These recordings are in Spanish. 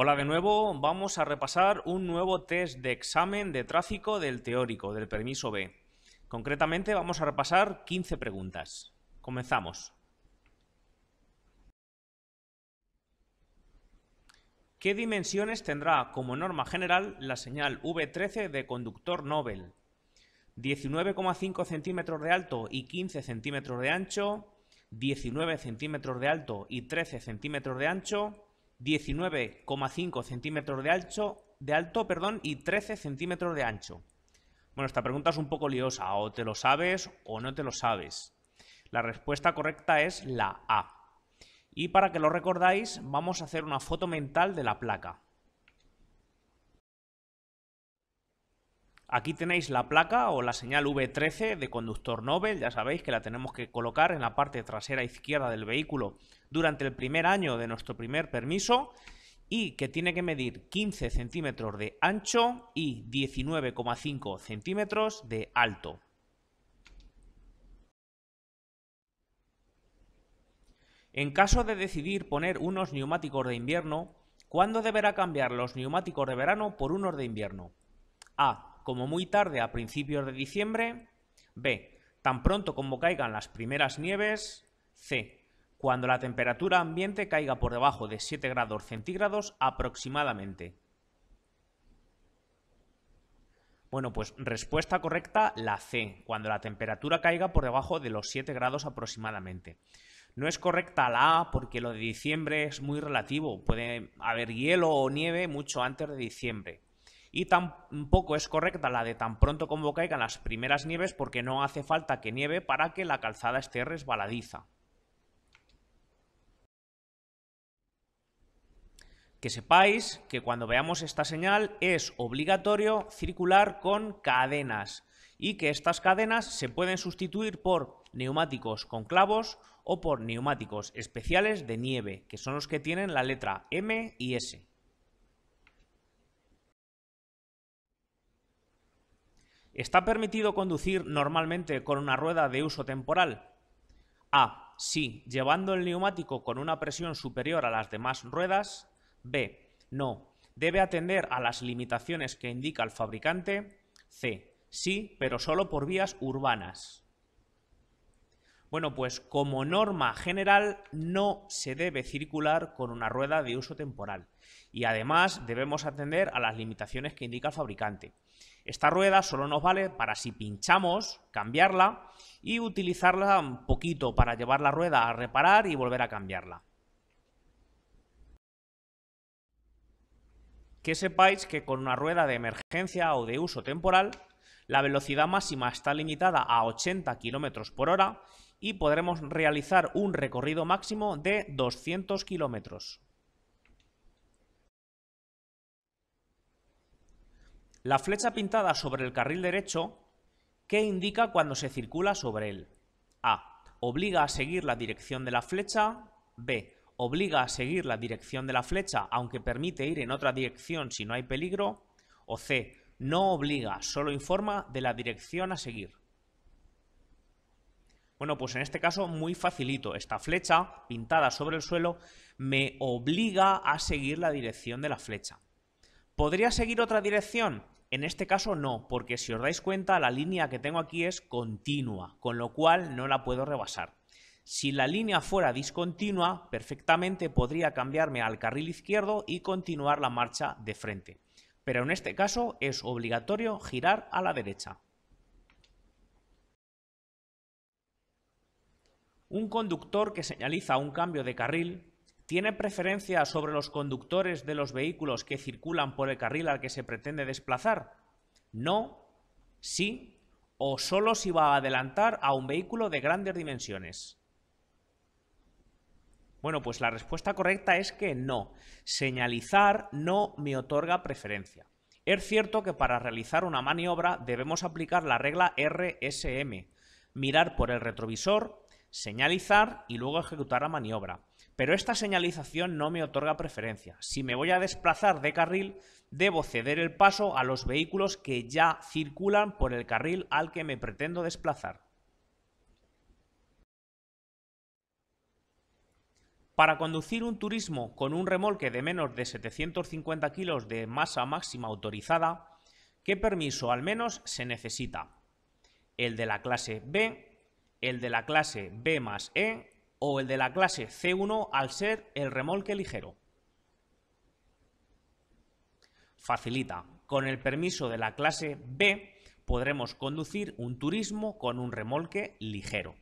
Hola de nuevo, vamos a repasar un nuevo test de examen de tráfico del teórico, del permiso B. Concretamente vamos a repasar 15 preguntas. Comenzamos. ¿Qué dimensiones tendrá como norma general la señal V13 de conductor Nobel? 19,5 centímetros de alto y 15 centímetros de ancho, 19 centímetros de alto y 13 centímetros de ancho, 19,5 centímetros de alto perdón, y 13 centímetros de ancho. Bueno, esta pregunta es un poco liosa, o te lo sabes o no te lo sabes. La respuesta correcta es la A. Y para que lo recordáis, vamos a hacer una foto mental de la placa. Aquí tenéis la placa o la señal V13 de conductor Nobel, ya sabéis que la tenemos que colocar en la parte trasera izquierda del vehículo durante el primer año de nuestro primer permiso y que tiene que medir 15 centímetros de ancho y 19,5 centímetros de alto. En caso de decidir poner unos neumáticos de invierno, ¿cuándo deberá cambiar los neumáticos de verano por unos de invierno? A como muy tarde a principios de diciembre. B. Tan pronto como caigan las primeras nieves. C. Cuando la temperatura ambiente caiga por debajo de 7 grados centígrados aproximadamente. Bueno, pues respuesta correcta la C, cuando la temperatura caiga por debajo de los 7 grados aproximadamente. No es correcta la A porque lo de diciembre es muy relativo, puede haber hielo o nieve mucho antes de diciembre. Y tampoco es correcta la de tan pronto como caigan las primeras nieves porque no hace falta que nieve para que la calzada esté resbaladiza. Que sepáis que cuando veamos esta señal es obligatorio circular con cadenas y que estas cadenas se pueden sustituir por neumáticos con clavos o por neumáticos especiales de nieve, que son los que tienen la letra M y S. ¿Está permitido conducir normalmente con una rueda de uso temporal? A. Sí, llevando el neumático con una presión superior a las demás ruedas. B. No. Debe atender a las limitaciones que indica el fabricante. C. Sí, pero solo por vías urbanas. Bueno, pues como norma general no se debe circular con una rueda de uso temporal y además debemos atender a las limitaciones que indica el fabricante. Esta rueda solo nos vale para si pinchamos, cambiarla y utilizarla un poquito para llevar la rueda a reparar y volver a cambiarla. Que sepáis que con una rueda de emergencia o de uso temporal, la velocidad máxima está limitada a 80 km por hora y podremos realizar un recorrido máximo de 200 kilómetros. la flecha pintada sobre el carril derecho ¿qué indica cuando se circula sobre él. A. Obliga a seguir la dirección de la flecha. B. Obliga a seguir la dirección de la flecha aunque permite ir en otra dirección si no hay peligro. O C. No obliga, solo informa de la dirección a seguir. Bueno, pues en este caso muy facilito. Esta flecha pintada sobre el suelo me obliga a seguir la dirección de la flecha. ¿Podría seguir otra dirección? En este caso no, porque si os dais cuenta la línea que tengo aquí es continua, con lo cual no la puedo rebasar. Si la línea fuera discontinua, perfectamente podría cambiarme al carril izquierdo y continuar la marcha de frente. Pero en este caso es obligatorio girar a la derecha. Un conductor que señaliza un cambio de carril ¿Tiene preferencia sobre los conductores de los vehículos que circulan por el carril al que se pretende desplazar? No, sí o solo si va a adelantar a un vehículo de grandes dimensiones. Bueno, pues la respuesta correcta es que no. Señalizar no me otorga preferencia. Es cierto que para realizar una maniobra debemos aplicar la regla RSM, mirar por el retrovisor, señalizar y luego ejecutar la maniobra pero esta señalización no me otorga preferencia. Si me voy a desplazar de carril, debo ceder el paso a los vehículos que ya circulan por el carril al que me pretendo desplazar. Para conducir un turismo con un remolque de menos de 750 kilos de masa máxima autorizada, ¿qué permiso al menos se necesita? El de la clase B, el de la clase B más E o el de la clase C1 al ser el remolque ligero. Facilita. Con el permiso de la clase B podremos conducir un turismo con un remolque ligero.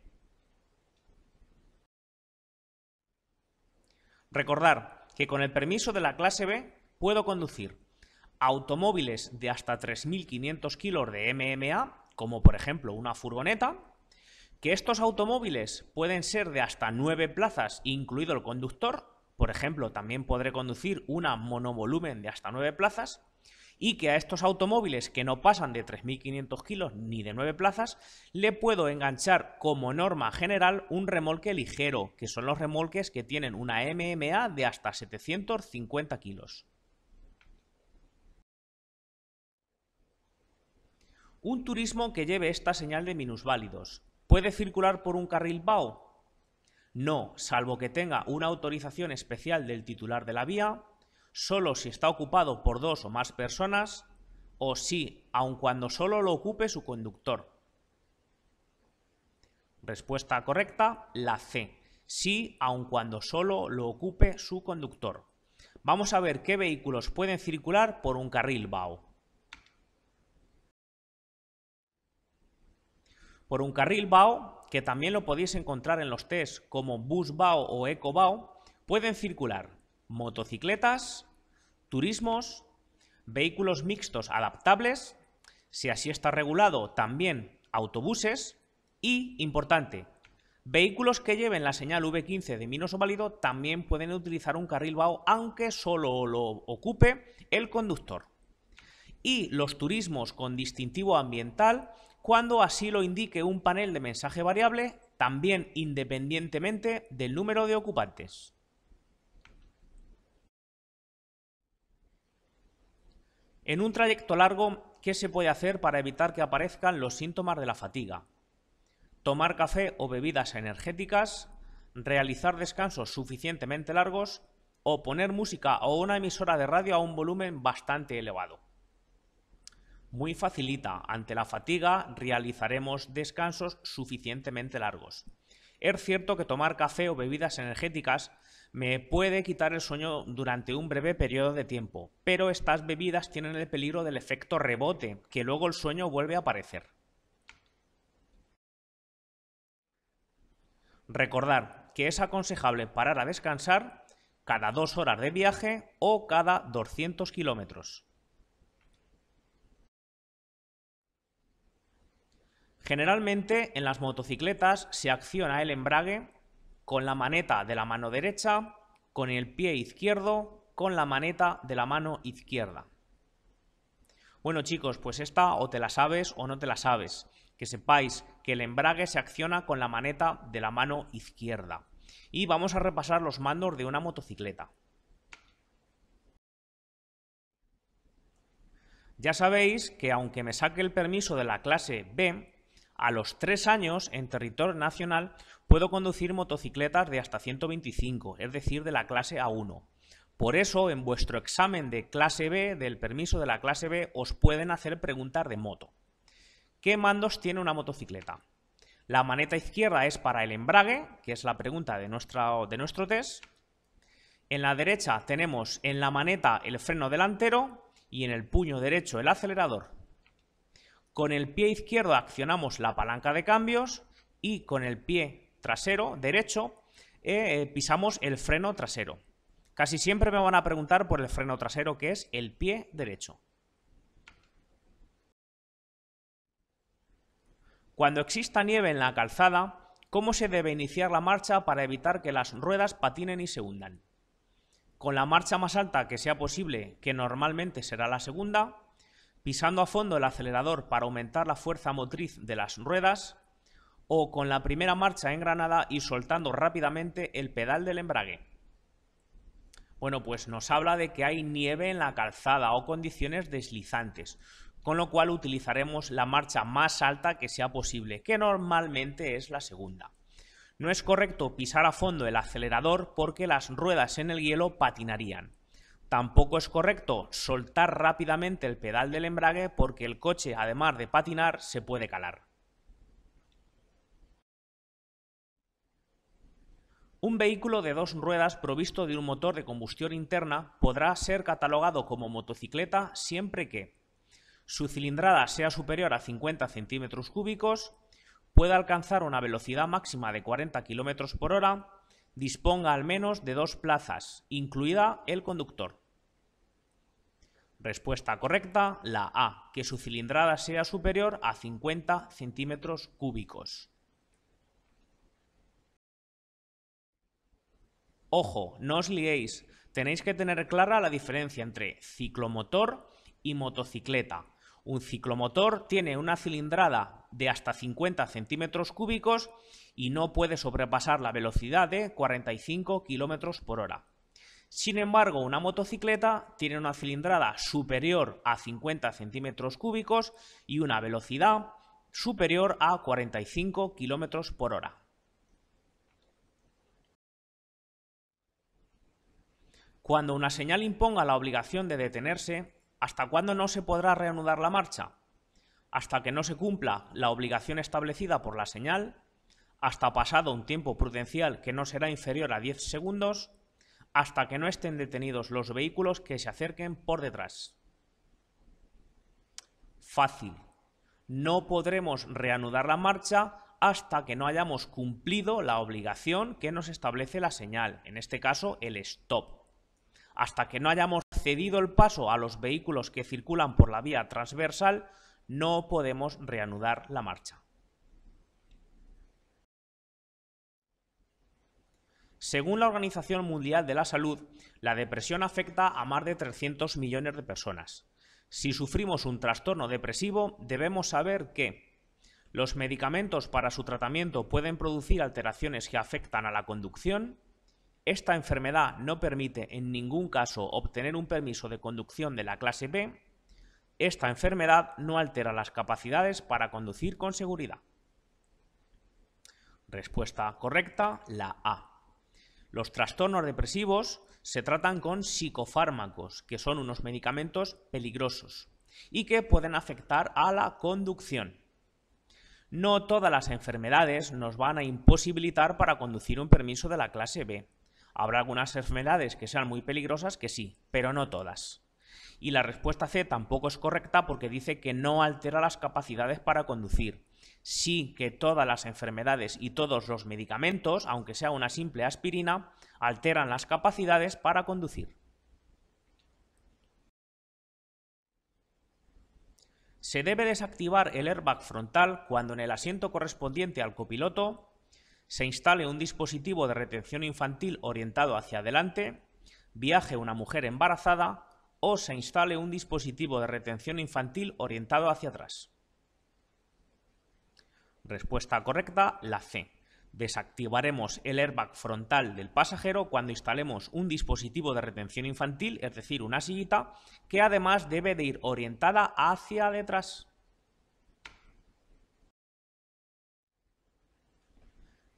Recordar que con el permiso de la clase B puedo conducir automóviles de hasta 3.500 kilos de MMA, como por ejemplo una furgoneta, que estos automóviles pueden ser de hasta 9 plazas, incluido el conductor. Por ejemplo, también podré conducir una monovolumen de hasta 9 plazas. Y que a estos automóviles que no pasan de 3.500 kilos ni de 9 plazas, le puedo enganchar como norma general un remolque ligero, que son los remolques que tienen una MMA de hasta 750 kilos. un turismo que lleve esta señal de minusválidos. ¿Puede circular por un carril BAO? No, salvo que tenga una autorización especial del titular de la vía, solo si está ocupado por dos o más personas, o sí, aun cuando solo lo ocupe su conductor. Respuesta correcta, la C. Sí, aun cuando solo lo ocupe su conductor. Vamos a ver qué vehículos pueden circular por un carril BAO. por un carril BAO, que también lo podéis encontrar en los test como bus BAO o eco BAO, pueden circular motocicletas, turismos, vehículos mixtos adaptables, si así está regulado, también autobuses y, importante, vehículos que lleven la señal V15 de o Válido también pueden utilizar un carril BAO aunque solo lo ocupe el conductor. Y los turismos con distintivo ambiental cuando así lo indique un panel de mensaje variable, también independientemente del número de ocupantes. En un trayecto largo, ¿qué se puede hacer para evitar que aparezcan los síntomas de la fatiga? Tomar café o bebidas energéticas, realizar descansos suficientemente largos o poner música o una emisora de radio a un volumen bastante elevado. Muy facilita, ante la fatiga realizaremos descansos suficientemente largos. Es cierto que tomar café o bebidas energéticas me puede quitar el sueño durante un breve periodo de tiempo, pero estas bebidas tienen el peligro del efecto rebote, que luego el sueño vuelve a aparecer. Recordar que es aconsejable parar a descansar cada dos horas de viaje o cada 200 kilómetros. Generalmente en las motocicletas se acciona el embrague con la maneta de la mano derecha, con el pie izquierdo, con la maneta de la mano izquierda. Bueno chicos, pues esta o te la sabes o no te la sabes. Que sepáis que el embrague se acciona con la maneta de la mano izquierda. Y vamos a repasar los mandos de una motocicleta. Ya sabéis que aunque me saque el permiso de la clase B, a los tres años, en territorio nacional, puedo conducir motocicletas de hasta 125, es decir, de la clase A1. Por eso, en vuestro examen de clase B, del permiso de la clase B, os pueden hacer preguntas de moto. ¿Qué mandos tiene una motocicleta? La maneta izquierda es para el embrague, que es la pregunta de, de nuestro test. En la derecha tenemos en la maneta el freno delantero y en el puño derecho el acelerador. Con el pie izquierdo accionamos la palanca de cambios y con el pie trasero derecho eh, eh, pisamos el freno trasero. Casi siempre me van a preguntar por el freno trasero que es el pie derecho. Cuando exista nieve en la calzada, ¿cómo se debe iniciar la marcha para evitar que las ruedas patinen y se hundan? Con la marcha más alta que sea posible, que normalmente será la segunda, pisando a fondo el acelerador para aumentar la fuerza motriz de las ruedas o con la primera marcha en Granada y soltando rápidamente el pedal del embrague. Bueno, pues nos habla de que hay nieve en la calzada o condiciones deslizantes, con lo cual utilizaremos la marcha más alta que sea posible, que normalmente es la segunda. No es correcto pisar a fondo el acelerador porque las ruedas en el hielo patinarían. Tampoco es correcto soltar rápidamente el pedal del embrague porque el coche, además de patinar, se puede calar. Un vehículo de dos ruedas provisto de un motor de combustión interna podrá ser catalogado como motocicleta siempre que su cilindrada sea superior a 50 centímetros cúbicos, pueda alcanzar una velocidad máxima de 40 km por hora, disponga al menos de dos plazas, incluida el conductor. Respuesta correcta, la A, que su cilindrada sea superior a 50 centímetros cúbicos. Ojo, no os liéis, tenéis que tener clara la diferencia entre ciclomotor y motocicleta un ciclomotor tiene una cilindrada de hasta 50 centímetros cúbicos y no puede sobrepasar la velocidad de 45 kilómetros por hora. Sin embargo, una motocicleta tiene una cilindrada superior a 50 centímetros cúbicos y una velocidad superior a 45 kilómetros por hora. Cuando una señal imponga la obligación de detenerse, ¿Hasta cuándo no se podrá reanudar la marcha? Hasta que no se cumpla la obligación establecida por la señal, hasta pasado un tiempo prudencial que no será inferior a 10 segundos, hasta que no estén detenidos los vehículos que se acerquen por detrás. Fácil. No podremos reanudar la marcha hasta que no hayamos cumplido la obligación que nos establece la señal, en este caso el stop hasta que no hayamos cedido el paso a los vehículos que circulan por la vía transversal, no podemos reanudar la marcha. Según la Organización Mundial de la Salud, la depresión afecta a más de 300 millones de personas. Si sufrimos un trastorno depresivo, debemos saber que los medicamentos para su tratamiento pueden producir alteraciones que afectan a la conducción, esta enfermedad no permite en ningún caso obtener un permiso de conducción de la clase B. Esta enfermedad no altera las capacidades para conducir con seguridad. Respuesta correcta, la A. Los trastornos depresivos se tratan con psicofármacos, que son unos medicamentos peligrosos y que pueden afectar a la conducción. No todas las enfermedades nos van a imposibilitar para conducir un permiso de la clase B. Habrá algunas enfermedades que sean muy peligrosas que sí, pero no todas. Y la respuesta C tampoco es correcta porque dice que no altera las capacidades para conducir. Sí que todas las enfermedades y todos los medicamentos, aunque sea una simple aspirina, alteran las capacidades para conducir. Se debe desactivar el airbag frontal cuando en el asiento correspondiente al copiloto se instale un dispositivo de retención infantil orientado hacia adelante, viaje una mujer embarazada o se instale un dispositivo de retención infantil orientado hacia atrás. Respuesta correcta, la C. Desactivaremos el airbag frontal del pasajero cuando instalemos un dispositivo de retención infantil, es decir, una sillita, que además debe de ir orientada hacia detrás.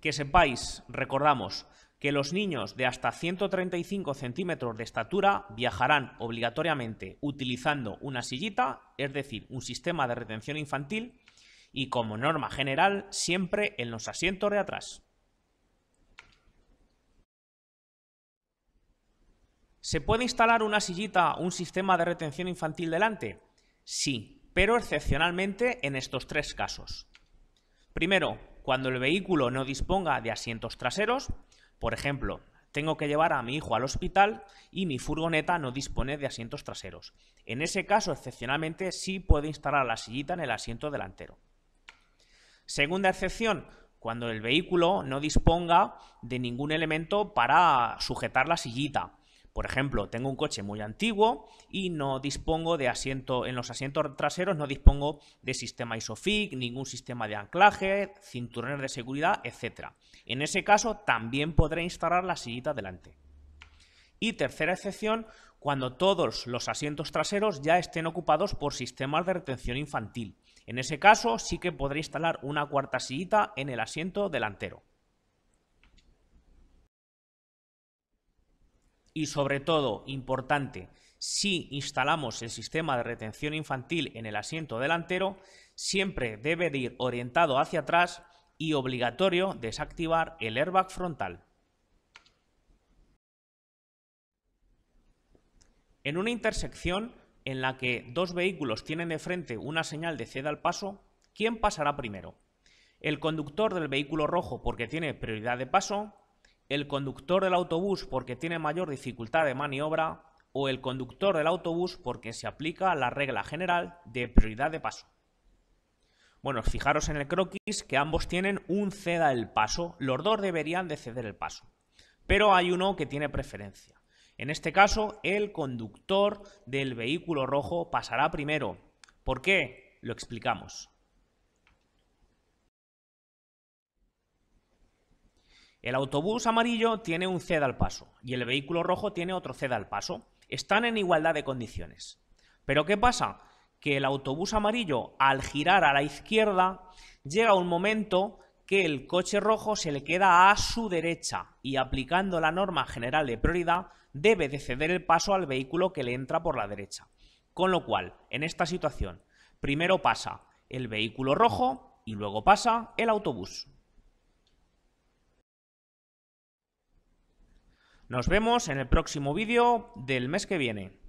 que sepáis, recordamos, que los niños de hasta 135 centímetros de estatura viajarán obligatoriamente utilizando una sillita, es decir, un sistema de retención infantil, y como norma general, siempre en los asientos de atrás. ¿Se puede instalar una sillita un sistema de retención infantil delante? Sí, pero excepcionalmente en estos tres casos. Primero, cuando el vehículo no disponga de asientos traseros, por ejemplo, tengo que llevar a mi hijo al hospital y mi furgoneta no dispone de asientos traseros. En ese caso, excepcionalmente, sí puede instalar la sillita en el asiento delantero. Segunda excepción, cuando el vehículo no disponga de ningún elemento para sujetar la sillita. Por ejemplo, tengo un coche muy antiguo y no dispongo de asiento, en los asientos traseros no dispongo de sistema ISOFIX, ningún sistema de anclaje, cinturones de seguridad, etc. En ese caso también podré instalar la sillita delante. Y tercera excepción, cuando todos los asientos traseros ya estén ocupados por sistemas de retención infantil. En ese caso sí que podré instalar una cuarta sillita en el asiento delantero. y sobre todo, importante, si instalamos el sistema de retención infantil en el asiento delantero, siempre debe de ir orientado hacia atrás y obligatorio desactivar el airbag frontal. En una intersección en la que dos vehículos tienen de frente una señal de ceda al paso, ¿quién pasará primero? ¿El conductor del vehículo rojo porque tiene prioridad de paso? el conductor del autobús porque tiene mayor dificultad de maniobra o el conductor del autobús porque se aplica la regla general de prioridad de paso. Bueno, fijaros en el croquis que ambos tienen un ceda el paso, los dos deberían de ceder el paso, pero hay uno que tiene preferencia. En este caso, el conductor del vehículo rojo pasará primero. ¿Por qué? Lo explicamos. El autobús amarillo tiene un CED al paso y el vehículo rojo tiene otro CED al paso. Están en igualdad de condiciones. Pero ¿qué pasa? Que el autobús amarillo, al girar a la izquierda, llega un momento que el coche rojo se le queda a su derecha y aplicando la norma general de prioridad debe de ceder el paso al vehículo que le entra por la derecha. Con lo cual, en esta situación, primero pasa el vehículo rojo y luego pasa el autobús. Nos vemos en el próximo vídeo del mes que viene.